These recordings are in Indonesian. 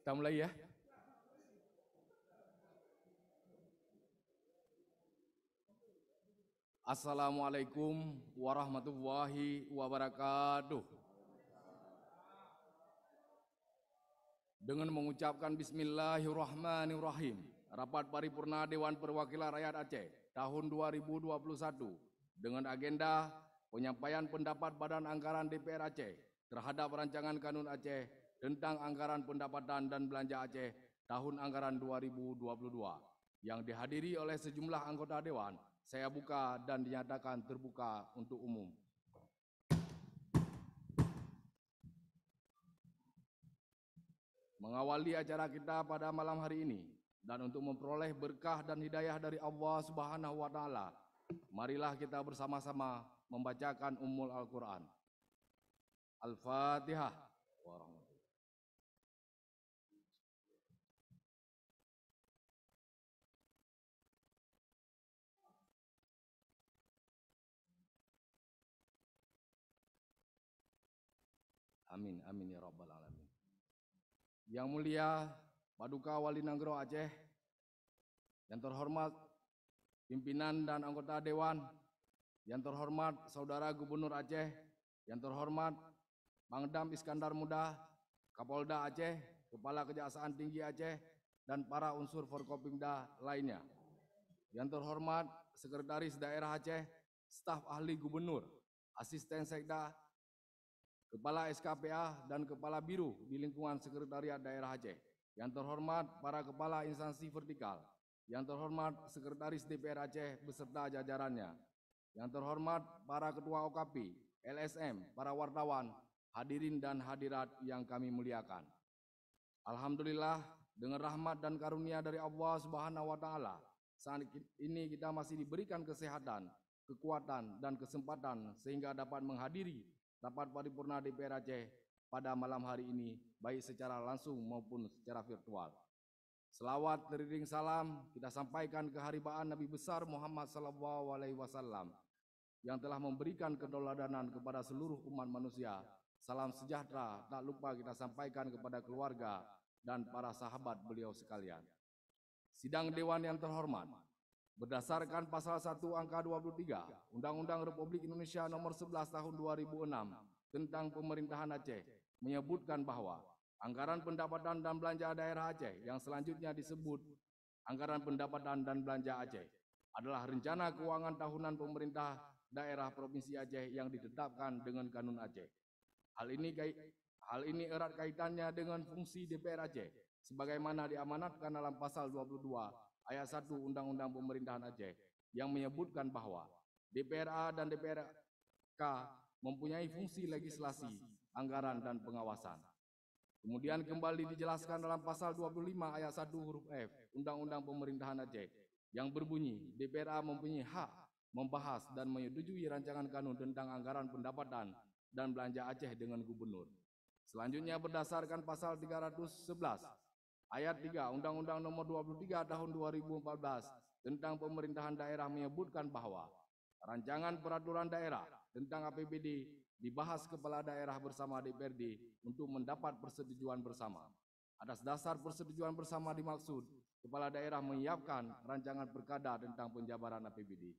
Kita mulai ya. Assalamualaikum warahmatullahi wabarakatuh. Dengan mengucapkan bismillahirrahmanirrahim, rapat paripurna Dewan Perwakilan Rakyat Aceh tahun 2021 dengan agenda penyampaian pendapat Badan Anggaran DPR Aceh terhadap rancangan Kanun Aceh tentang anggaran pendapatan dan belanja Aceh tahun anggaran 2022 yang dihadiri oleh sejumlah anggota dewan, saya buka dan dinyatakan terbuka untuk umum. Mengawali acara kita pada malam hari ini dan untuk memperoleh berkah dan hidayah dari Allah Subhanahu wa taala, marilah kita bersama-sama membacakan Ummul Al-Qur'an. Al-Fatihah. Warahmatullahi Amin, amin ya rabbal alamin. Yang mulia Paduka Wali Nanggro Aceh, yang terhormat pimpinan dan anggota dewan, yang terhormat Saudara Gubernur Aceh, yang terhormat Pangdam Iskandar Muda, Kapolda Aceh, Kepala Kejaksaan Tinggi Aceh, dan para unsur Forkopimda lainnya. Yang terhormat Sekretaris Daerah Aceh, Staf Ahli Gubernur, Asisten Sekda, Kepala SKPA dan Kepala Biru di lingkungan Sekretariat Daerah Aceh. Yang terhormat para kepala instansi vertikal. Yang terhormat Sekretaris DPR Aceh beserta jajarannya. Yang terhormat para ketua OKP, LSM, para wartawan, hadirin dan hadirat yang kami muliakan. Alhamdulillah dengan rahmat dan karunia dari Allah Subhanahu wa taala saat ini kita masih diberikan kesehatan, kekuatan, dan kesempatan sehingga dapat menghadiri rapat paripurna DPR Aceh pada malam hari ini, baik secara langsung maupun secara virtual. Selawat teriring salam kita sampaikan ke keharibaan Nabi besar Muhammad Sallallahu Alaihi Wasallam yang telah memberikan kedaulatan kepada seluruh umat manusia. Salam sejahtera tak lupa kita sampaikan kepada keluarga dan para sahabat beliau sekalian. Sidang Dewan yang terhormat, Berdasarkan pasal 1 angka 23 Undang-Undang Republik Indonesia nomor 11 tahun 2006 tentang pemerintahan Aceh menyebutkan bahwa anggaran pendapatan dan belanja daerah Aceh yang selanjutnya disebut anggaran pendapatan dan belanja Aceh adalah rencana keuangan tahunan pemerintah daerah Provinsi Aceh yang ditetapkan dengan Kanun Aceh. Hal ini hal ini erat kaitannya dengan fungsi DPR Aceh sebagaimana diamanatkan dalam pasal 22 ayat 1 Undang-Undang Pemerintahan Aceh yang menyebutkan bahwa DPRA dan DPRK mempunyai fungsi legislasi, anggaran, dan pengawasan. Kemudian kembali dijelaskan dalam pasal 25 ayat 1 huruf F Undang-Undang Pemerintahan Aceh yang berbunyi DPRA mempunyai hak membahas dan menyetujui rancangan kanun tentang anggaran pendapatan dan belanja Aceh dengan gubernur. Selanjutnya berdasarkan pasal 311 Ayat 3 Undang-Undang Nomor 23 Tahun 2014 tentang Pemerintahan Daerah menyebutkan bahwa rancangan peraturan daerah tentang APBD dibahas kepala daerah bersama DPRD untuk mendapat persetujuan bersama. Atas dasar persetujuan bersama dimaksud, kepala daerah menyiapkan rancangan perkada tentang penjabaran APBD.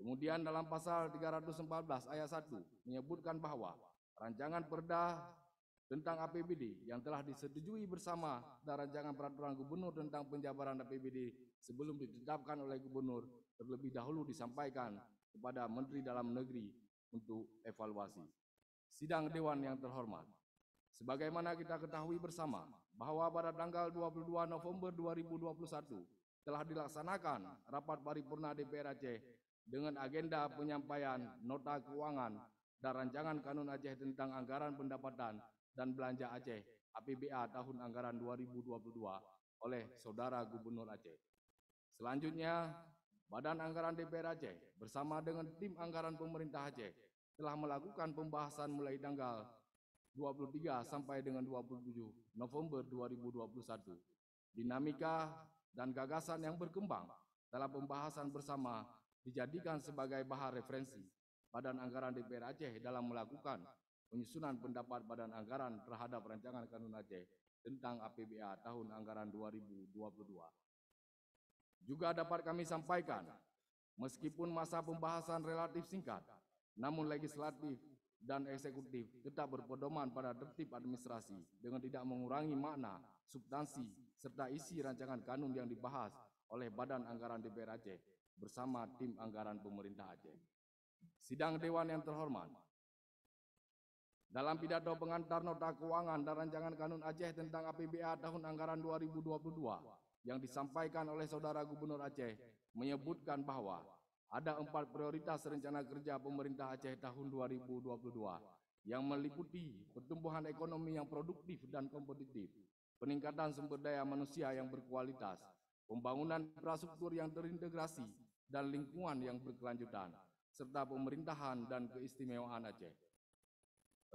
Kemudian dalam pasal 314 ayat 1 menyebutkan bahwa rancangan perda tentang APBD yang telah disetujui bersama dan rancangan peraturan gubernur tentang penjabaran APBD sebelum ditetapkan oleh gubernur terlebih dahulu disampaikan kepada Menteri Dalam Negeri untuk evaluasi. Sidang Dewan yang terhormat, sebagaimana kita ketahui bersama bahwa pada tanggal 22 November 2021 telah dilaksanakan rapat paripurna DPR Aceh dengan agenda penyampaian nota keuangan dan rancangan kanun Aceh tentang anggaran pendapatan dan Belanja Aceh APBA tahun anggaran 2022 oleh Saudara Gubernur Aceh. Selanjutnya, Badan Anggaran DPR Aceh bersama dengan tim anggaran pemerintah Aceh telah melakukan pembahasan mulai tanggal 23 sampai dengan 27 November 2021. Dinamika dan gagasan yang berkembang dalam pembahasan bersama dijadikan sebagai bahan referensi Badan Anggaran DPR Aceh dalam melakukan penyusunan pendapat Badan Anggaran terhadap Rancangan Kanun Aceh tentang APBA tahun anggaran 2022. Juga dapat kami sampaikan, meskipun masa pembahasan relatif singkat, namun legislatif dan eksekutif tetap berpedoman pada tertib administrasi dengan tidak mengurangi makna, substansi, serta isi rancangan kanun yang dibahas oleh Badan Anggaran DPR Aceh bersama tim anggaran pemerintah Aceh. Sidang Dewan yang terhormat, dalam pidato pengantar nota keuangan dan rancangan kanun Aceh tentang APBA tahun anggaran 2022 yang disampaikan oleh Saudara Gubernur Aceh menyebutkan bahwa ada empat prioritas rencana kerja pemerintah Aceh tahun 2022 yang meliputi pertumbuhan ekonomi yang produktif dan kompetitif, peningkatan sumber daya manusia yang berkualitas, pembangunan infrastruktur yang terintegrasi, dan lingkungan yang berkelanjutan, serta pemerintahan dan keistimewaan Aceh.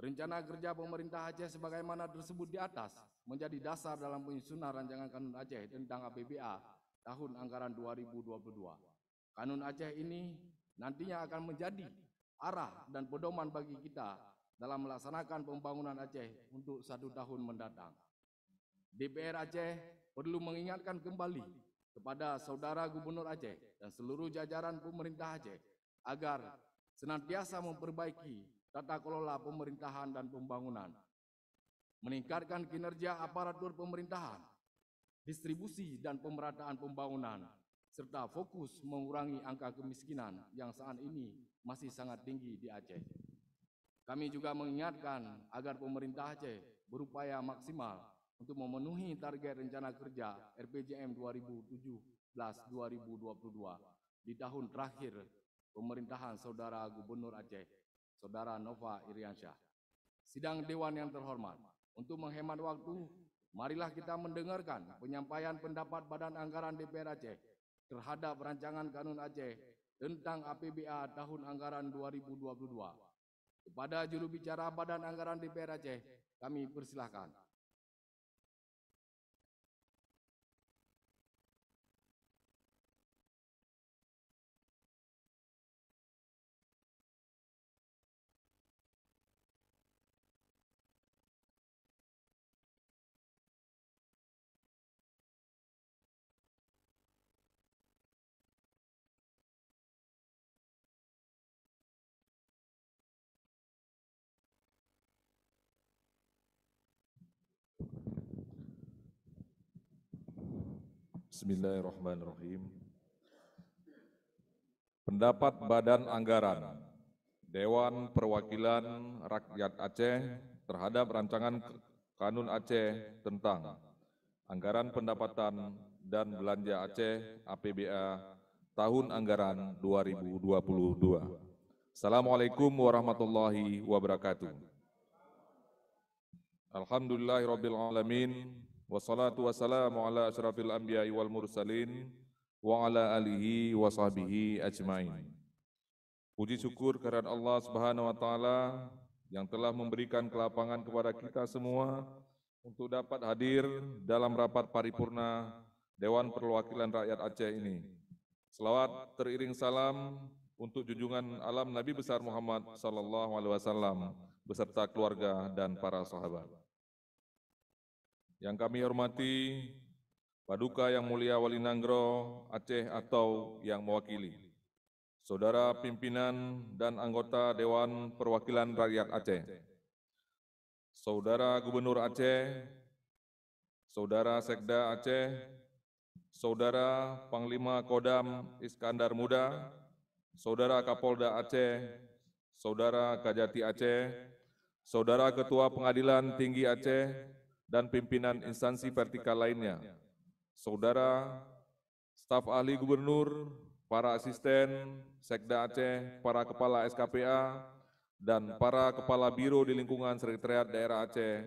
Rencana kerja pemerintah Aceh sebagaimana tersebut di atas menjadi dasar dalam penyusunan rancangan Kanun Aceh tentang APBA tahun anggaran 2022. Kanun Aceh ini nantinya akan menjadi arah dan pedoman bagi kita dalam melaksanakan pembangunan Aceh untuk satu tahun mendatang. DPR Aceh perlu mengingatkan kembali kepada saudara Gubernur Aceh dan seluruh jajaran pemerintah Aceh agar senantiasa memperbaiki tata kelola pemerintahan dan pembangunan, meningkatkan kinerja aparatur pemerintahan, distribusi dan pemerataan pembangunan, serta fokus mengurangi angka kemiskinan yang saat ini masih sangat tinggi di Aceh. Kami juga mengingatkan agar pemerintah Aceh berupaya maksimal untuk memenuhi target rencana kerja RPJM 2017-2022 di tahun terakhir pemerintahan Saudara Gubernur Aceh Saudara Nova Iriansyah. Sidang Dewan yang terhormat, untuk menghemat waktu, marilah kita mendengarkan penyampaian pendapat Badan Anggaran DPR Aceh terhadap Rancangan Kanun Aceh tentang APBA tahun anggaran 2022. Kepada juru bicara Badan Anggaran DPR Aceh, kami persilahkan. Bismillahirrahmanirrahim. Pendapat Badan Anggaran Dewan Perwakilan Rakyat Aceh terhadap rancangan Kanun Aceh tentang anggaran pendapatan dan belanja Aceh APBA tahun anggaran 2022. Assalamualaikum warahmatullahi wabarakatuh. Alhamdulillahirabbil alamin. Wassalatu wassalamu ala asyrafil anbiya wal mursalin wa ala alihi wa sahbihi ajmain. Puji syukur kehadirat Allah Subhanahu wa taala yang telah memberikan kelapangan kepada kita semua untuk dapat hadir dalam rapat paripurna Dewan Perwakilan Rakyat Aceh ini. Selawat teriring salam untuk junjungan alam Nabi besar Muhammad sallallahu alaihi wasallam beserta keluarga dan para sahabat. Yang kami hormati Paduka Yang Mulia Wali Nanggro Aceh atau yang mewakili, Saudara Pimpinan dan Anggota Dewan Perwakilan Rakyat Aceh, Saudara Gubernur Aceh, Saudara Sekda Aceh, Saudara Panglima Kodam Iskandar Muda, Saudara Kapolda Aceh, Saudara Kajati Aceh, Saudara Ketua Pengadilan Tinggi Aceh, dan pimpinan instansi vertikal lainnya, saudara, staf ahli gubernur, para asisten, sekda Aceh, para kepala SKPA, dan para kepala biro di lingkungan sekretariat daerah Aceh,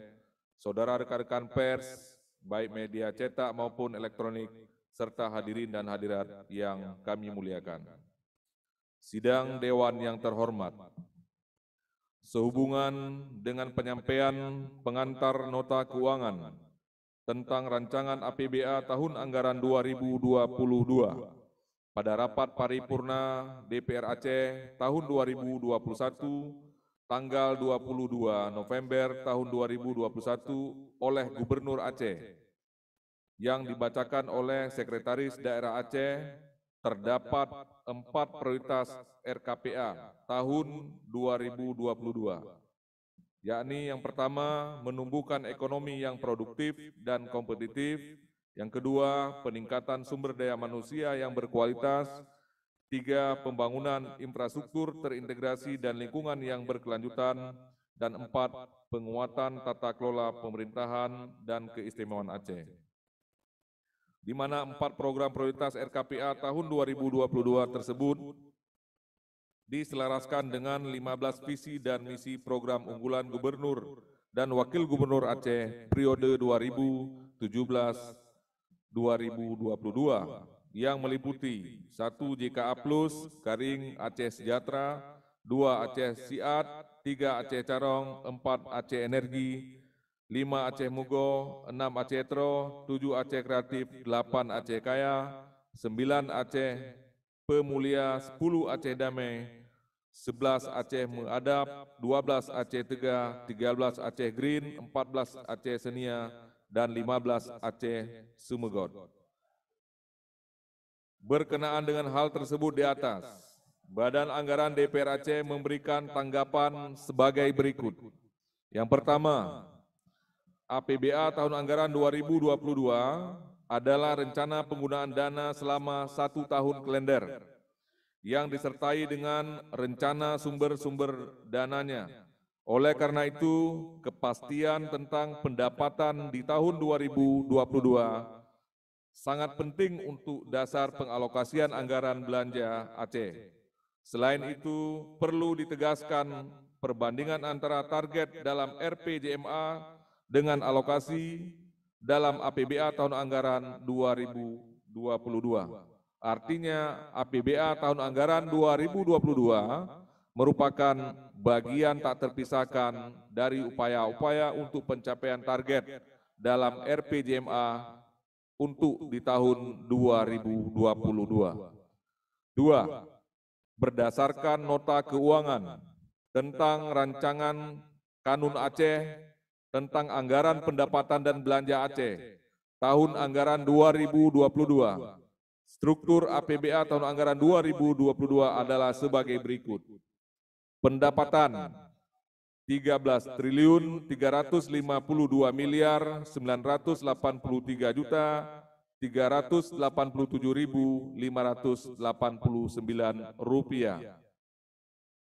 saudara rekan-rekan pers, baik media cetak maupun elektronik, serta hadirin dan hadirat yang kami muliakan. Sidang Dewan yang terhormat, sehubungan dengan penyampaian pengantar nota keuangan tentang rancangan APBA tahun anggaran 2022 pada rapat paripurna DPR Aceh tahun 2021 tanggal 22 November tahun 2021 oleh Gubernur Aceh yang dibacakan oleh Sekretaris Daerah Aceh terdapat empat prioritas RKPA tahun 2022, yakni yang pertama menumbuhkan ekonomi yang produktif dan kompetitif, yang kedua peningkatan sumber daya manusia yang berkualitas, tiga pembangunan infrastruktur terintegrasi dan lingkungan yang berkelanjutan, dan empat penguatan tata kelola pemerintahan dan keistimewaan Aceh di mana empat program prioritas RKPA tahun 2022 tersebut diselaraskan dengan 15 visi dan misi program unggulan gubernur dan wakil gubernur Aceh periode 2017 2022 yang meliputi 1 JKA Plus Karing Aceh Sejahtera, 2 Aceh Siat, 3 Aceh Carong, 4 Aceh Energi, 5 Aceh Mugo, 6 Aceh Tro, 7 Aceh Kreatif, 8 Aceh Kaya, 9 Aceh Pemulia, 10 Aceh Damai, 11 Aceh Mengadap, 12 Aceh Tega, 13 Aceh Green, 14 Aceh Senia, dan 15 Aceh Sumegod. Berkenaan dengan hal tersebut di atas, Badan Anggaran DPR Aceh memberikan tanggapan sebagai berikut. Yang pertama, APBA tahun anggaran 2022 adalah rencana penggunaan dana selama satu tahun kalender yang disertai dengan rencana sumber-sumber dananya. Oleh karena itu, kepastian tentang pendapatan di tahun 2022 sangat penting untuk dasar pengalokasian anggaran belanja Aceh. Selain itu, perlu ditegaskan perbandingan antara target dalam RPJMA dengan alokasi dalam APBA tahun anggaran 2022. Artinya APBA tahun anggaran 2022 merupakan bagian tak terpisahkan dari upaya-upaya untuk pencapaian target dalam RPJMA untuk di tahun 2022. Dua, berdasarkan nota keuangan tentang rancangan Kanun Aceh tentang anggaran pendapatan dan belanja Aceh tahun anggaran 2022. Struktur APBA tahun anggaran 2022 adalah sebagai berikut. Pendapatan 13 triliun 352 miliar 983 juta 387.589 rupiah.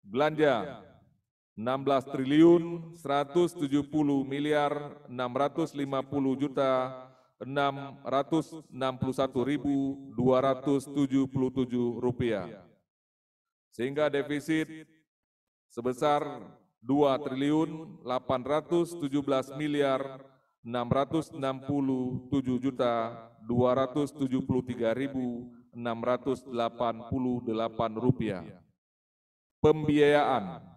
Belanja 16 triliun 170 miliar 650 juta 661.277 rupiah. Sehingga defisit sebesar 2 triliun 817 miliar 667 juta 273.688 rupiah. Pembiayaan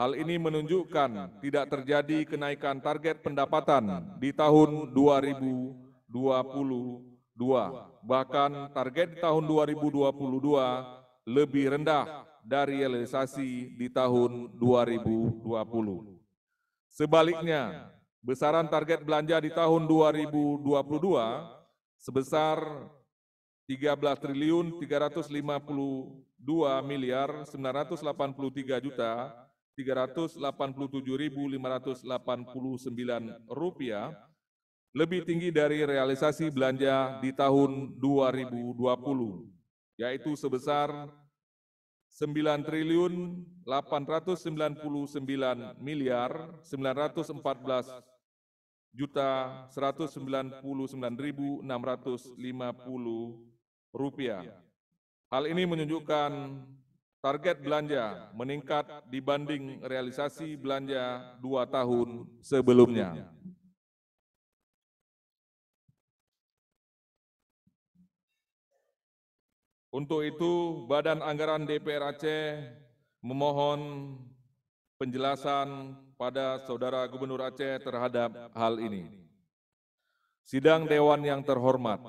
Hal ini menunjukkan tidak terjadi kenaikan target pendapatan di tahun 2022. Bahkan target di tahun 2022 lebih rendah dari realisasi di tahun 2020. Sebaliknya, besaran target belanja di tahun 2022 sebesar 13 triliun 352 miliar 983 juta 387.589 rupiah, lebih tinggi dari realisasi belanja di tahun 2020, yaitu sebesar 9 triliun 899 miliar 914 juta 199.650 rupiah. Hal ini menunjukkan Target belanja meningkat dibanding realisasi belanja dua tahun sebelumnya. Untuk itu, Badan Anggaran DPR Aceh memohon penjelasan pada Saudara Gubernur Aceh terhadap hal ini. Sidang Dewan yang terhormat,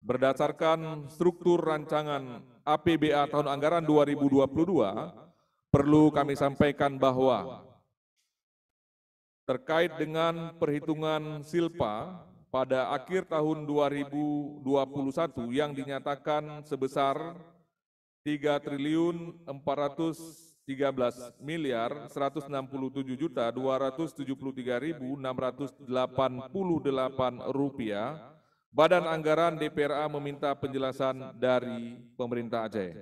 berdasarkan struktur rancangan APBA tahun anggaran 2022, perlu kami sampaikan bahwa terkait dengan perhitungan silpa pada akhir tahun 2021 yang dinyatakan sebesar 3 triliun 413 miliar 167 juta 273.688 rupiah Badan Anggaran DPRA meminta penjelasan dari pemerintah Aceh.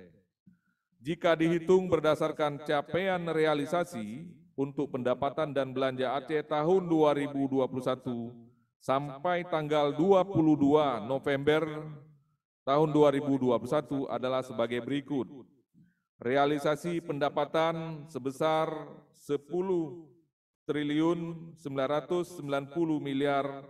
Jika dihitung berdasarkan capaian realisasi untuk pendapatan dan belanja Aceh tahun 2021 sampai tanggal 22 November tahun 2021 adalah sebagai berikut. Realisasi pendapatan sebesar 10 triliun 990 miliar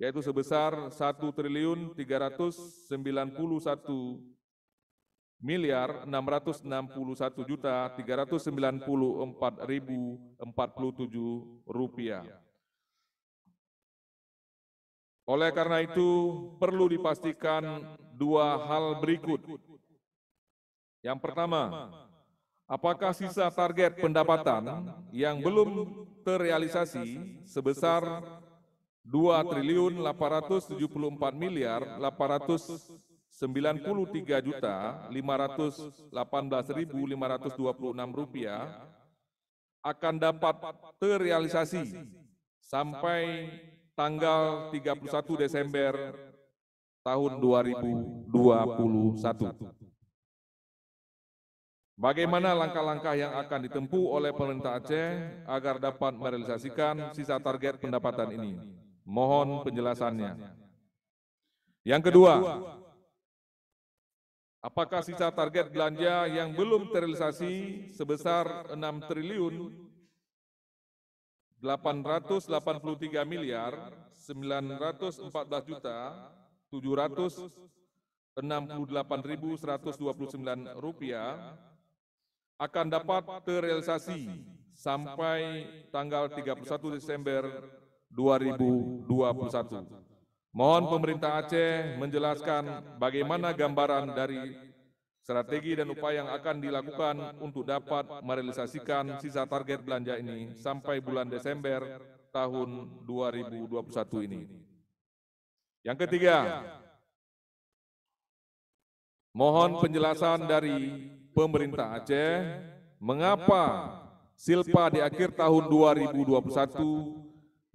yaitu sebesar 1 triliun 391 miliar 661 juta empat ribu tujuh rupiah. Oleh karena itu, perlu dipastikan dua hal berikut. Yang pertama, apakah sisa target pendapatan yang belum terrealisasi sebesar 2 triliun 874 miliar 893 juta 518.526 rupiah akan dapat terrealisasi sampai tanggal 31 Desember tahun 2021. Bagaimana langkah-langkah yang akan ditempuh oleh pemerintah Aceh agar dapat merealisasikan sisa target pendapatan ini? Mohon penjelasannya. Yang kedua, apakah sisa target belanja yang belum terrealisasi sebesar 6 triliun 883 miliar 914 juta 768.129 rupiah akan dapat terrealisasi sampai tanggal 31 Desember 2021. Mohon pemerintah Aceh menjelaskan bagaimana gambaran dari strategi dan upaya yang akan dilakukan untuk dapat merealisasikan sisa target belanja ini sampai bulan Desember tahun 2021 ini. Yang ketiga, mohon penjelasan dari pemerintah Aceh mengapa Silpa di akhir tahun 2021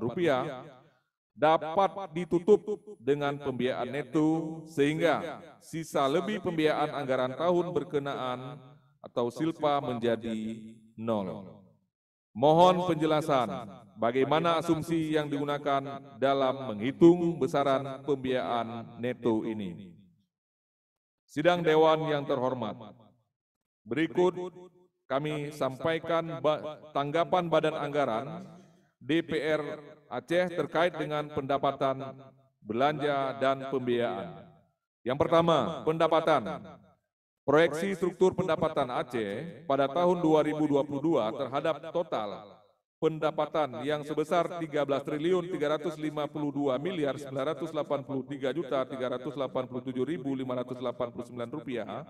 rupiah dapat ditutup dengan pembiayaan neto sehingga sisa lebih pembiayaan anggaran tahun berkenaan atau silpa menjadi nol. Mohon penjelasan bagaimana asumsi yang digunakan dalam menghitung besaran pembiayaan neto ini. Sidang Dewan yang terhormat, berikut kami sampaikan tanggapan Badan Anggaran DPR Aceh terkait dengan pendapatan, belanja, dan pembiayaan. Yang pertama, pendapatan. Proyeksi struktur pendapatan Aceh pada tahun 2022 terhadap total pendapatan yang sebesar 13 triliun 352 miliar 983 juta 387.589 rupiah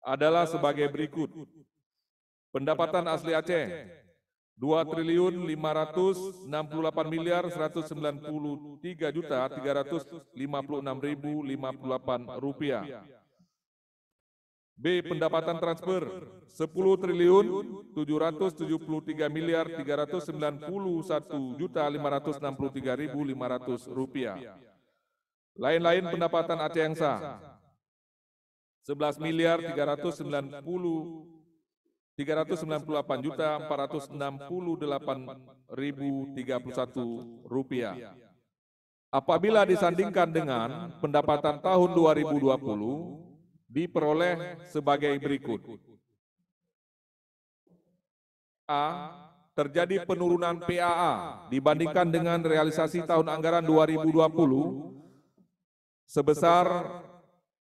adalah sebagai berikut. Pendapatan asli Aceh 2 triliun 568 miliar 193 juta 356.058 rupiah. B. Pendapatan transfer 10 triliun 773 miliar 391 juta 563.500 500 rupiah. Lain-lain pendapatan Aceh yang sah 11 miliar 390 398 rupiah. Apabila disandingkan dengan pendapatan tahun 2020 diperoleh sebagai berikut. A. Terjadi penurunan PAA dibandingkan dengan realisasi tahun anggaran 2020 sebesar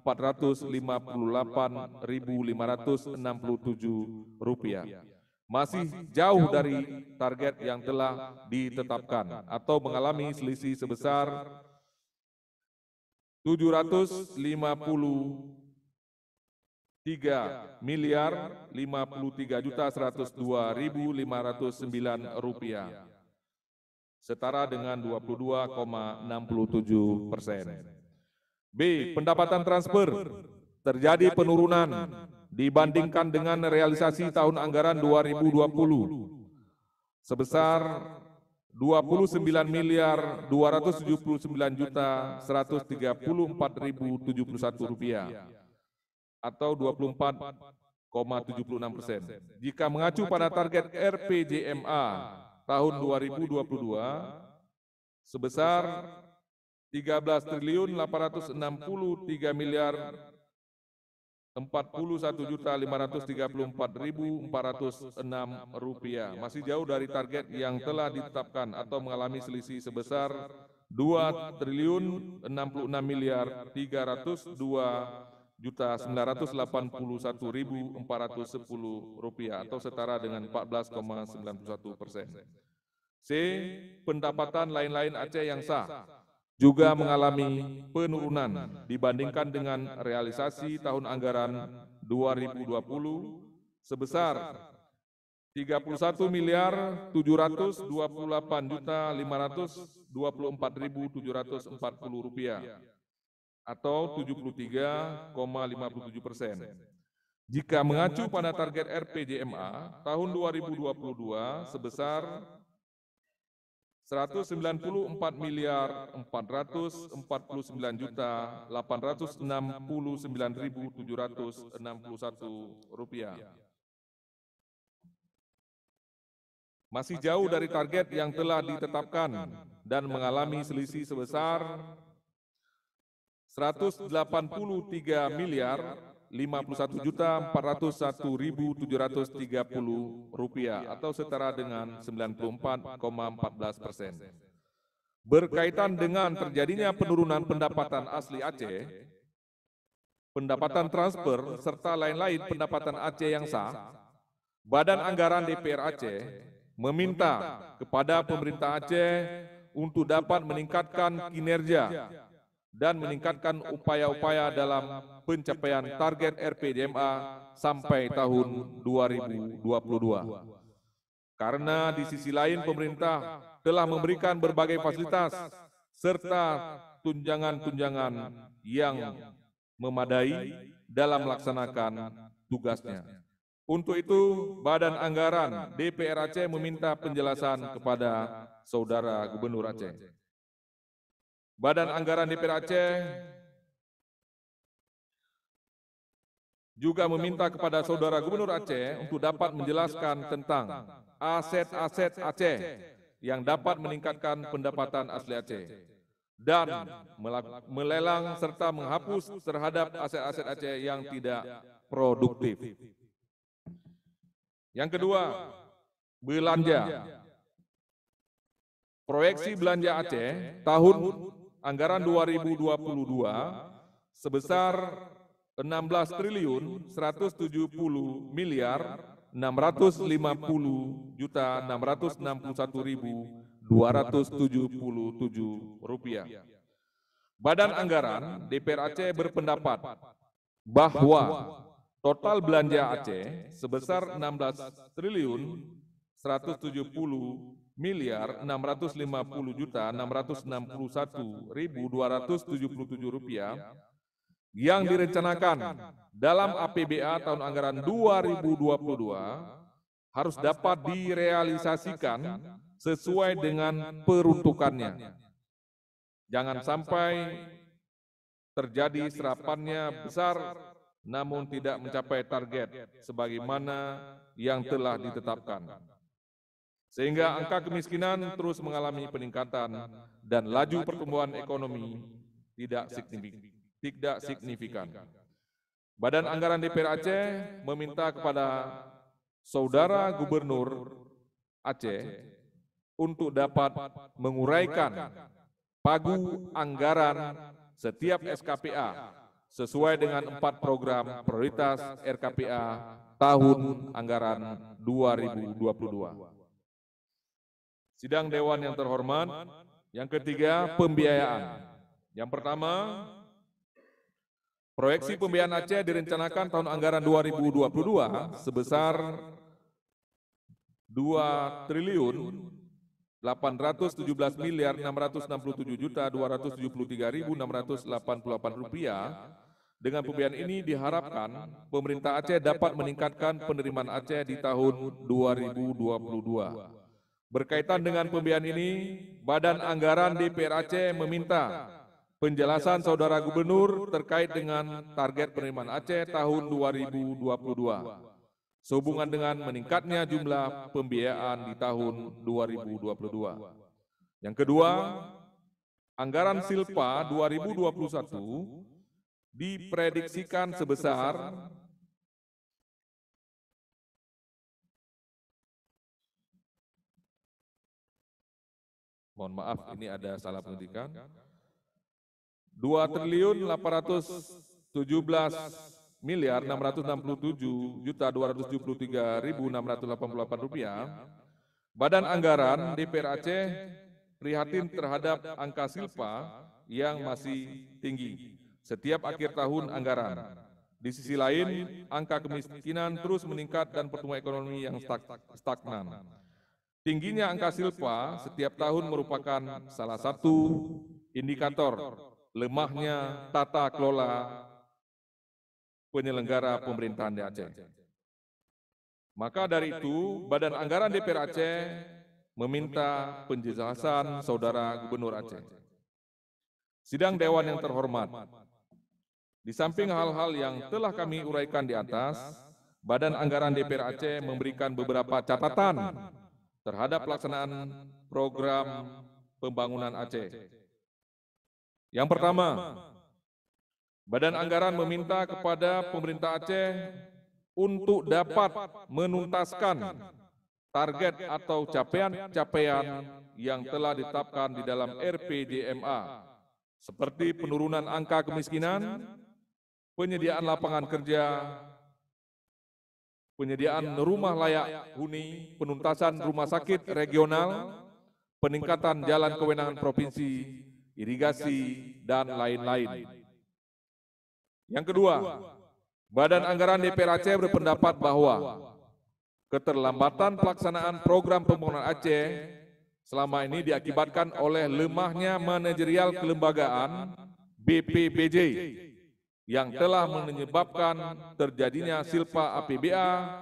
458.567 rupiah. Masih jauh dari target yang telah ditetapkan atau mengalami selisih sebesar 753 miliar 53 juta 102.509 rupiah setara dengan 22,67 persen. B. Pendapatan transfer terjadi penurunan dibandingkan dengan realisasi tahun anggaran 2020 sebesar 29 miliar 279 juta 134.071 rupiah atau 24,76 persen. Jika mengacu pada target RPJMA tahun 2022 sebesar 13 triliun 863 miliar 41 juta 534 ribu 406 rupiah. Masih jauh dari target yang telah ditetapkan atau mengalami selisih sebesar 2 triliun 66 miliar 302 juta 981 ribu 410 rupiah atau setara dengan 14,91 persen. C. Pendapatan lain-lain Aceh yang sah juga mengalami penurunan dibandingkan dengan realisasi tahun anggaran 2020 sebesar 31 miliar 728 juta 524.740 rupiah atau 73,57 persen. Jika mengacu pada target RPJMA tahun 2022 sebesar 194 miliar 449 juta 869.761 rupiah. Masih jauh dari target yang telah ditetapkan dan mengalami selisih sebesar 183 miliar 51.401.730 rupiah atau setara dengan 94,14 persen. Berkaitan dengan terjadinya penurunan pendapatan asli Aceh, pendapatan transfer, serta lain-lain pendapatan Aceh yang sah, Badan Anggaran DPR Aceh meminta kepada pemerintah Aceh untuk dapat meningkatkan kinerja dan meningkatkan upaya-upaya dalam pencapaian target RPDMA sampai tahun 2022. Karena di sisi lain pemerintah telah memberikan berbagai fasilitas serta tunjangan-tunjangan yang memadai dalam melaksanakan tugasnya. Untuk itu, Badan Anggaran DPR Aceh meminta penjelasan kepada Saudara Gubernur Aceh. Badan Anggaran DPR Aceh juga meminta kepada Saudara Gubernur Aceh untuk dapat menjelaskan tentang aset-aset Aceh yang dapat meningkatkan pendapatan asli Aceh dan melelang serta menghapus terhadap aset-aset Aceh yang tidak produktif. Yang kedua, belanja. Proyeksi belanja Aceh tahun anggaran 2022 sebesar 16 triliun 170 miliar 650 juta 661 ribu 277 rupiah. Badan Anggaran DPR Aceh berpendapat bahwa total belanja Aceh sebesar 16 triliun 170 miliar 650 juta satu ribu tujuh rupiah yang direncanakan dalam APBA tahun anggaran 2022 harus dapat direalisasikan sesuai dengan peruntukannya. Jangan sampai terjadi serapannya besar namun tidak mencapai target sebagaimana yang telah ditetapkan sehingga angka kemiskinan terus mengalami peningkatan dan laju pertumbuhan ekonomi tidak signifikan. Badan Anggaran DPR Aceh meminta kepada saudara gubernur Aceh untuk dapat menguraikan pagu anggaran setiap SKPA sesuai dengan empat program prioritas RKPA tahun anggaran 2022. Sidang Dewan yang terhormat. Yang ketiga, pembiayaan. Yang pertama, proyeksi pembiayaan Aceh direncanakan tahun anggaran 2022 sebesar 2 triliun 817 miliar 667 juta 273.688 rupiah. Dengan pembiayaan ini diharapkan pemerintah Aceh dapat meningkatkan penerimaan Aceh di tahun 2022 Berkaitan dengan pembiayaan ini, Badan Anggaran DPR Aceh meminta penjelasan Saudara Gubernur terkait dengan target penerimaan Aceh tahun 2022 sehubungan dengan meningkatnya jumlah pembiayaan di tahun 2022. Yang kedua, anggaran Silpa 2021 diprediksikan sebesar Mohon maaf, ini ada salah pendidikan. 2 triliun 817 miliar 667 juta 273 ribu 688 rupiah. Badan Anggaran DPR Aceh prihatin terhadap angka silpa yang masih tinggi setiap akhir tahun anggaran. Di sisi lain, angka kemiskinan terus meningkat dan pertumbuhan ekonomi yang stagnan. Tingginya angka silpa setiap tahun merupakan salah satu indikator lemahnya tata kelola penyelenggara pemerintahan di Aceh. Maka dari itu, Badan Anggaran DPR Aceh meminta penjelasan Saudara Gubernur Aceh. Sidang Dewan yang terhormat, di samping hal-hal yang telah kami uraikan di atas, Badan Anggaran DPR Aceh memberikan beberapa catatan terhadap pelaksanaan program pembangunan Aceh. Yang pertama, Badan Anggaran meminta kepada pemerintah Aceh untuk dapat menuntaskan target atau capaian-capaian yang telah ditetapkan di dalam RPJMA, seperti penurunan angka kemiskinan, penyediaan lapangan kerja, penyediaan rumah layak huni, penuntasan rumah sakit regional, peningkatan jalan kewenangan provinsi, irigasi, dan lain-lain. Yang kedua, Badan Anggaran DPR Aceh berpendapat bahwa keterlambatan pelaksanaan program pembangunan Aceh selama ini diakibatkan oleh lemahnya manajerial kelembagaan BPBJ yang telah menyebabkan terjadinya silpa APBA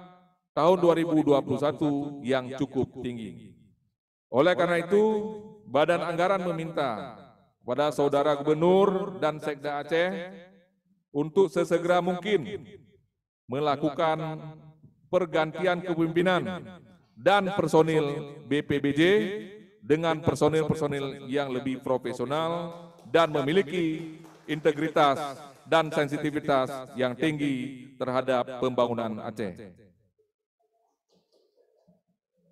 tahun 2021 yang cukup tinggi. Oleh karena itu, Badan Anggaran meminta kepada Saudara Gubernur dan Sekda Aceh untuk sesegera mungkin melakukan pergantian kepemimpinan dan personil BPBJ dengan personil-personil yang lebih profesional dan memiliki integritas dan sensitivitas yang tinggi terhadap pembangunan Aceh.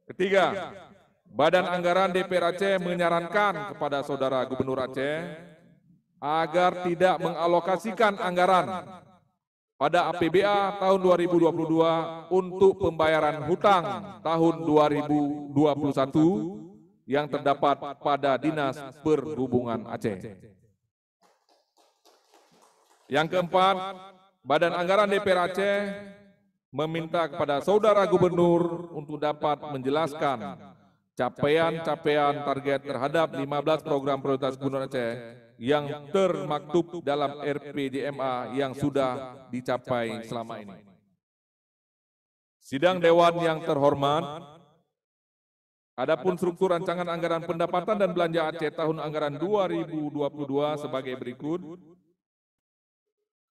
Ketiga, Badan Anggaran DPR Aceh menyarankan kepada Saudara Gubernur Aceh agar tidak mengalokasikan anggaran pada APBA tahun 2022 untuk pembayaran hutang tahun 2021 yang terdapat pada Dinas Perhubungan Aceh. Yang keempat, Badan Anggaran DPR Aceh meminta kepada saudara gubernur untuk dapat menjelaskan capaian-capaian target terhadap 15 program prioritas Gubernur Aceh yang termaktub dalam RPJMA yang sudah dicapai selama ini. Sidang Dewan yang terhormat, adapun struktur rancangan anggaran pendapatan dan belanja Aceh tahun anggaran 2022 sebagai berikut.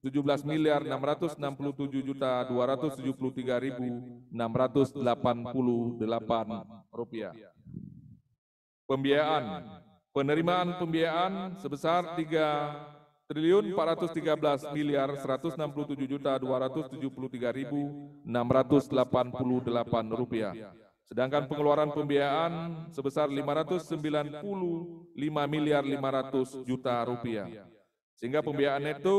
17 miliar 667 juta 273.688 rupiah. Pembiayaan penerimaan pembiayaan sebesar 3 triliun 413 miliar 167 juta 273.688 rupiah. Sedangkan pengeluaran pembiayaan sebesar 595 miliar 500 juta rupiah. Sehingga pembiayaan itu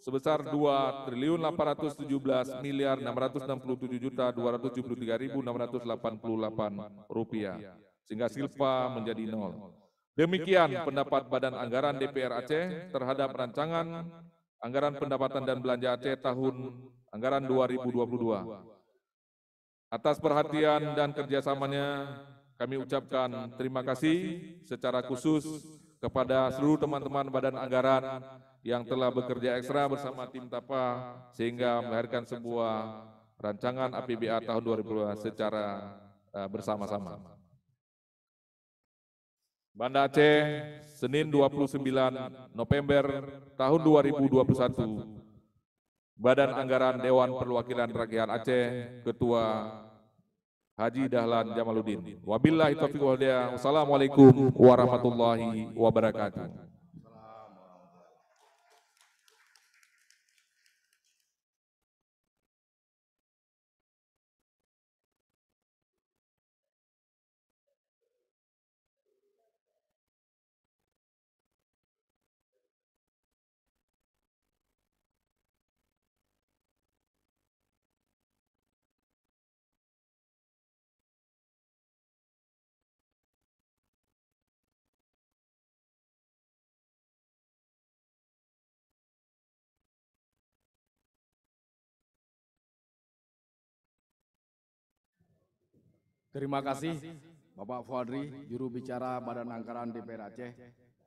sebesar 2 triliun 817 miliar 667 juta 273.688 rupiah sehingga silpa menjadi nol. Demikian pendapat Badan Anggaran DPR Aceh terhadap rancangan anggaran pendapatan dan belanja Aceh tahun anggaran 2022. Atas perhatian dan kerjasamanya kami ucapkan terima kasih secara khusus kepada seluruh teman-teman Badan Anggaran yang telah bekerja ekstra bersama tim TAPA sehingga melahirkan sebuah rancangan APBA tahun 2022 secara eh, eh, bersama-sama. Banda Aceh, Senin 29 November tahun 2021. Badan Anggaran Dewan Perwakilan Rakyat Aceh, Ketua Haji Dahlan Jamaluddin. Wabillahi taufiq Wassalamualaikum warahmatullahi wabarakatuh. Terima kasih Bapak Fadri, juru bicara Badan Anggaran DPR Aceh,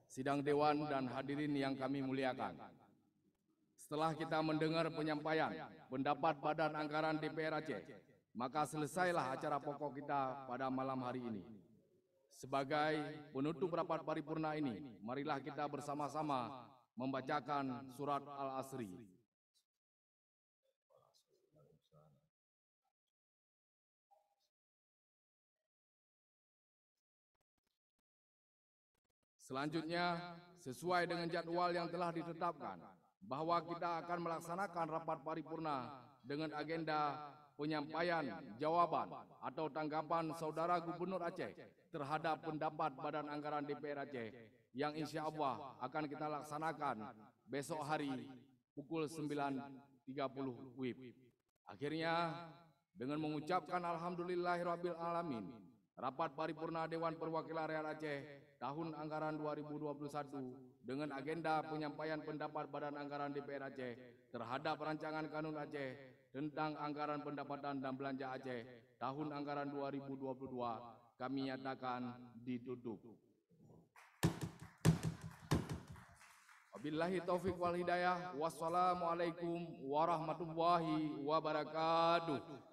sidang dewan dan hadirin yang kami muliakan. Setelah kita mendengar penyampaian pendapat Badan Anggaran DPR Aceh, maka selesailah acara pokok kita pada malam hari ini. Sebagai penutup rapat paripurna ini, marilah kita bersama-sama membacakan surat Al-Asri Selanjutnya, sesuai dengan jadwal yang telah ditetapkan, bahwa kita akan melaksanakan rapat paripurna dengan agenda penyampaian jawaban atau tanggapan saudara Gubernur Aceh terhadap pendapat Badan Anggaran DPR Aceh yang insya Allah akan kita laksanakan besok hari pukul 9.30 WIB. Akhirnya, dengan mengucapkan Alhamdulillahirrabbilalamin, rapat paripurna Dewan Perwakilan Rakyat Aceh tahun anggaran 2021 dengan agenda penyampaian pendapat Badan Anggaran DPR Aceh terhadap rancangan Kanun Aceh tentang anggaran pendapatan dan belanja Aceh tahun anggaran 2022 kami nyatakan ditutup. Wabillahi taufik wal hidayah. Wassalamualaikum warahmatullahi wabarakatuh.